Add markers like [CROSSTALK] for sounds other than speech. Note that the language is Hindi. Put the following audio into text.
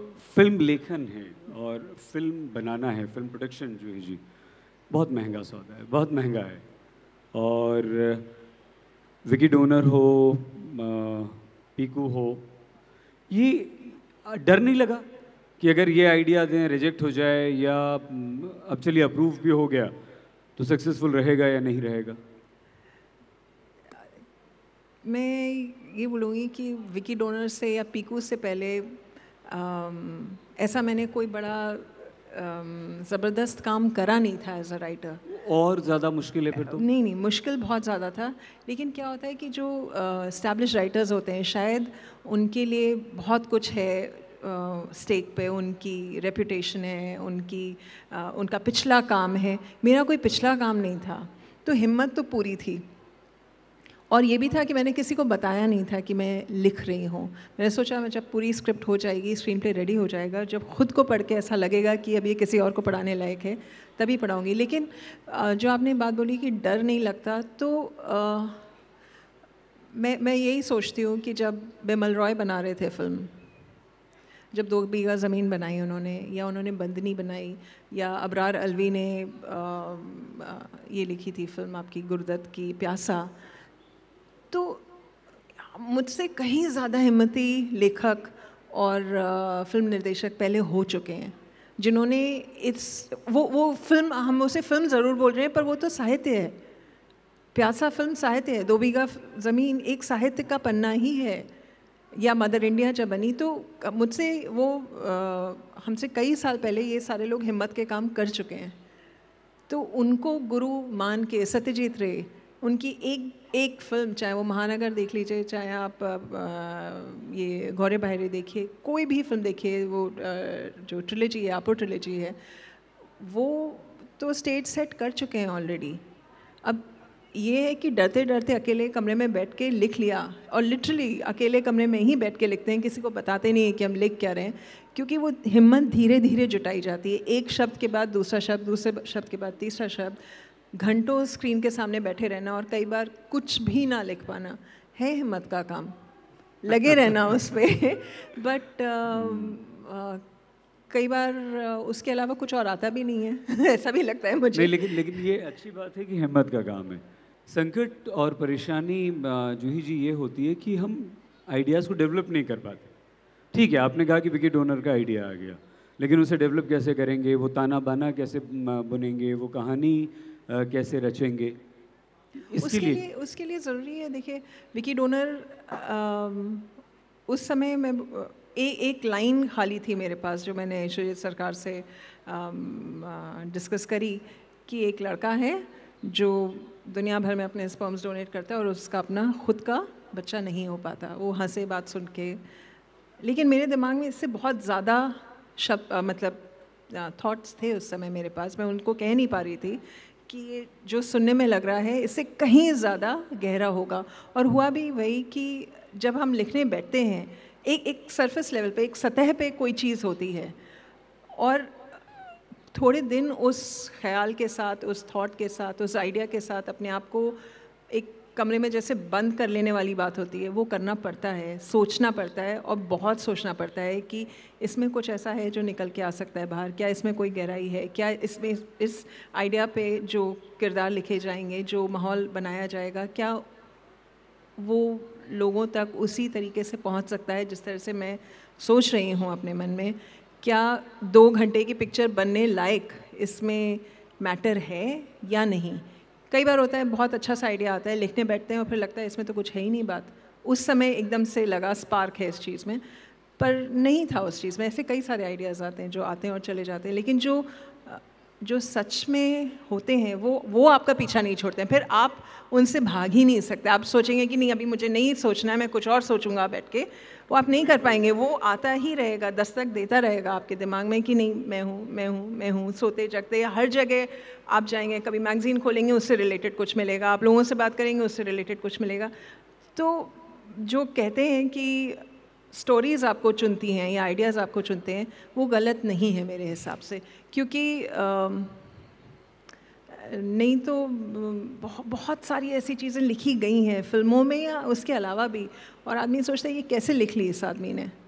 फिल्म लेखन है और फिल्म बनाना है फिल्म प्रोडक्शन जो है जी बहुत महंगा सौदा है बहुत महंगा है और विकी डोनर हो पीकू हो ये डर नहीं लगा कि अगर ये आइडिया दें रिजेक्ट हो जाए या अब चलिए अप्रूव भी हो गया तो सक्सेसफुल रहेगा या नहीं रहेगा मैं ये बोलूँगी कि विकी डोनर से या पीकू से पहले Um, ऐसा मैंने कोई बड़ा um, ज़बरदस्त काम करा नहीं था एज अ राइटर और ज़्यादा मुश्किल है फिर तो नहीं नहीं मुश्किल बहुत ज़्यादा था लेकिन क्या होता है कि जो इस्टेब्लिश uh, राइटर्स होते हैं शायद उनके लिए बहुत कुछ है स्टेक uh, पे उनकी रेपुटेशन है उनकी uh, उनका पिछला काम है मेरा कोई पिछला काम नहीं था तो हिम्मत तो पूरी थी और ये भी था कि मैंने किसी को बताया नहीं था कि मैं लिख रही हूँ मैंने सोचा मैं जब पूरी स्क्रिप्ट हो जाएगी स्क्रीन प्ले रेडी हो जाएगा जब खुद को पढ़ के ऐसा लगेगा कि अब ये किसी और को पढ़ाने लायक है तभी पढ़ाऊँगी लेकिन जो आपने बात बोली कि डर नहीं लगता तो आ, मैं मैं यही सोचती हूँ कि जब बिमल रॉय बना रहे थे फिल्म जब दो बीघा ज़मीन बनाई उन्होंने या उन्होंने बंदनी बनाई या अबरार अलवी ने आ, ये लिखी थी फिल्म आपकी गुरदत्त की प्यासा तो मुझसे कहीं ज़्यादा हिम्मती लेखक और फिल्म निर्देशक पहले हो चुके हैं जिन्होंने इस वो वो फिल्म हम उसे फिल्म ज़रूर बोल रहे हैं पर वो तो साहित्य है प्यासा फिल्म साहित्य है दो बीघा ज़मीन एक साहित्य का पन्ना ही है या मदर इंडिया जब बनी तो मुझसे वो हमसे कई साल पहले ये सारे लोग हिम्मत के काम कर चुके हैं तो उनको गुरु मान के सत्यजीत रे उनकी एक एक फिल्म चाहे वो महानगर देख लीजिए चाहे आप आ, ये गौरे बहरे देखिए कोई भी फिल्म देखिए वो आ, जो ट्रिलेजी है आपो ट्रिलेजी है वो तो स्टेज सेट कर चुके हैं ऑलरेडी अब ये है कि डरते डरते अकेले कमरे में बैठ के लिख लिया और लिटरली अकेले कमरे में ही बैठ के लिखते हैं किसी को बताते नहीं है कि हम लिख क्या रहे हैं क्योंकि वो हिम्मत धीरे धीरे जुटाई जाती है एक शब्द के बाद दूसरा शब्द दूसरे शब्द के बाद तीसरा शब्द घंटों स्क्रीन के सामने बैठे रहना और कई बार कुछ भी ना लिख पाना है हिम्मत का काम लगे [LAUGHS] रहना उस पर बट कई बार उसके अलावा कुछ और आता भी नहीं है [LAUGHS] ऐसा भी लगता है मुझे लेकिन लेकिन ये अच्छी बात है कि हिम्मत का काम है संकट और परेशानी जूही जी ये होती है कि हम आइडियाज़ को डेवलप नहीं कर पाते ठीक है आपने कहा कि विकेट ओनर का आइडिया आ गया लेकिन उसे डेवलप कैसे करेंगे वो ताना बाना कैसे बुनेंगे वो कहानी कैसे रचेंगे उसके लिए, उसके लिए ज़रूरी है देखिए विकी डोनर उस समय मैं ए, एक लाइन खाली थी मेरे पास जो मैंने ईश्वरीय सरकार से डिस्कस करी कि एक लड़का है जो दुनिया भर में अपने स्पर्म्स डोनेट करता है और उसका अपना खुद का बच्चा नहीं हो पाता वो हंसे बात सुन के लेकिन मेरे दिमाग में इससे बहुत ज़्यादा शब मतलब थाट्स थे उस समय मेरे पास मैं उनको कह नहीं पा रही थी कि ये जो सुनने में लग रहा है इससे कहीं ज़्यादा गहरा होगा और हुआ भी वही कि जब हम लिखने बैठते हैं एक एक सरफेस लेवल पे एक सतह पे कोई चीज़ होती है और थोड़े दिन उस ख्याल के साथ उस थॉट के साथ उस आइडिया के साथ अपने आप को एक कमरे में जैसे बंद कर लेने वाली बात होती है वो करना पड़ता है सोचना पड़ता है और बहुत सोचना पड़ता है कि इसमें कुछ ऐसा है जो निकल के आ सकता है बाहर क्या इसमें कोई गहराई है क्या इसमें इस आइडिया पे जो किरदार लिखे जाएंगे जो माहौल बनाया जाएगा क्या वो लोगों तक उसी तरीके से पहुंच सकता है जिस तरह से मैं सोच रही हूँ अपने मन में क्या दो घंटे की पिक्चर बनने लायक इसमें मैटर है या नहीं कई बार होता है बहुत अच्छा सा आइडिया आता है लिखने बैठते हैं और फिर लगता है इसमें तो कुछ है ही नहीं बात उस समय एकदम से लगा स्पार्क है इस चीज़ में पर नहीं था उस चीज़ में ऐसे कई सारे आइडियाज़ आते हैं जो आते हैं और चले जाते हैं लेकिन जो जो सच में होते हैं वो वो आपका पीछा नहीं छोड़ते हैं फिर आप उनसे भाग ही नहीं सकते आप सोचेंगे कि नहीं अभी मुझे नहीं सोचना है मैं कुछ और सोचूंगा बैठ के वो आप नहीं कर पाएंगे वो आता ही रहेगा दस्तक देता रहेगा आपके दिमाग में कि नहीं मैं हूँ मैं हूँ मैं हूँ सोते जगते हर जगह आप जाएंगे कभी मैगज़ीन खोलेंगे उससे रिलेटेड कुछ मिलेगा आप लोगों से बात करेंगे उससे रिलेटेड कुछ मिलेगा तो जो कहते हैं कि स्टोरीज़ आपको चुनती हैं या आइडियाज़ आपको चुनते हैं वो गलत नहीं है मेरे हिसाब से क्योंकि नहीं तो बहुत बहुत सारी ऐसी चीज़ें लिखी गई हैं फिल्मों में या उसके अलावा भी और आदमी सोचता है ये कैसे लिख ली इस आदमी ने